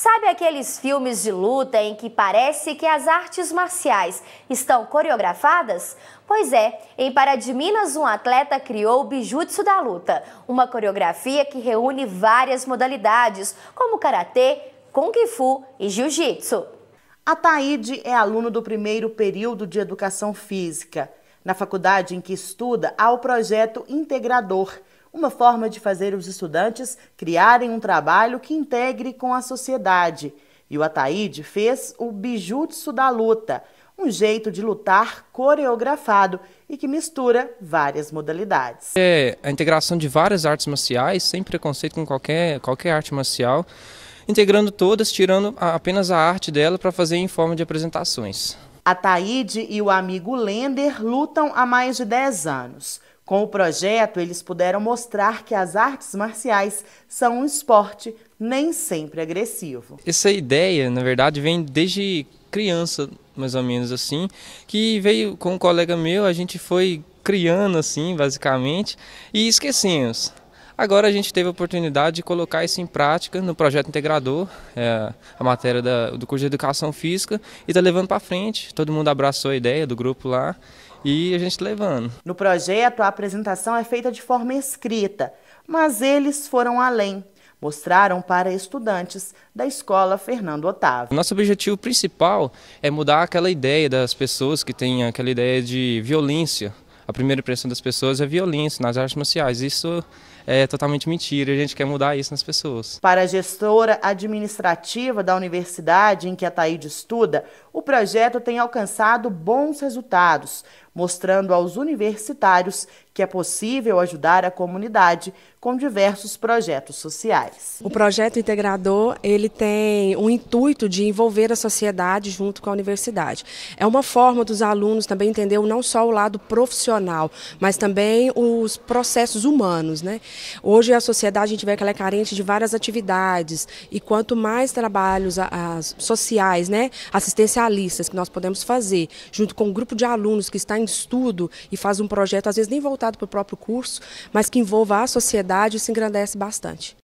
Sabe aqueles filmes de luta em que parece que as artes marciais estão coreografadas? Pois é, em Pará de Minas, um atleta criou o Bijutsu da Luta, uma coreografia que reúne várias modalidades, como karatê, kung fu e jiu-jitsu. A Taide é aluno do primeiro período de educação física. Na faculdade em que estuda, há o projeto Integrador uma forma de fazer os estudantes criarem um trabalho que integre com a sociedade. E o Ataíde fez o Bijutsu da Luta, um jeito de lutar coreografado e que mistura várias modalidades. É a integração de várias artes marciais, sem preconceito com qualquer, qualquer arte marcial, integrando todas, tirando apenas a arte dela para fazer em forma de apresentações. A Taíde e o amigo Lender lutam há mais de 10 anos. Com o projeto, eles puderam mostrar que as artes marciais são um esporte nem sempre agressivo. Essa ideia, na verdade, vem desde criança, mais ou menos assim, que veio com um colega meu, a gente foi criando assim, basicamente, e esquecemos. Agora a gente teve a oportunidade de colocar isso em prática no projeto integrador, é, a matéria da, do curso de Educação Física, e está levando para frente. Todo mundo abraçou a ideia do grupo lá e a gente tá levando. No projeto, a apresentação é feita de forma escrita, mas eles foram além mostraram para estudantes da escola Fernando Otávio. Nosso objetivo principal é mudar aquela ideia das pessoas que têm aquela ideia de violência. A primeira impressão das pessoas é violência nas artes marciais. Isso é totalmente mentira. A gente quer mudar isso nas pessoas. Para a gestora administrativa da universidade em que a Taíde estuda, o projeto tem alcançado bons resultados, mostrando aos universitários que é possível ajudar a comunidade com diversos projetos sociais. O projeto integrador, ele tem o intuito de envolver a sociedade junto com a universidade. É uma forma dos alunos também entender não só o lado profissional, mas também os processos humanos, né? Hoje a sociedade a gente vê que ela é carente de várias atividades e quanto mais trabalhos a, a, sociais, né, assistencialistas que nós podemos fazer, junto com um grupo de alunos que está em estudo e faz um projeto, às vezes nem voltado para o próprio curso, mas que envolva a sociedade, isso engrandece bastante.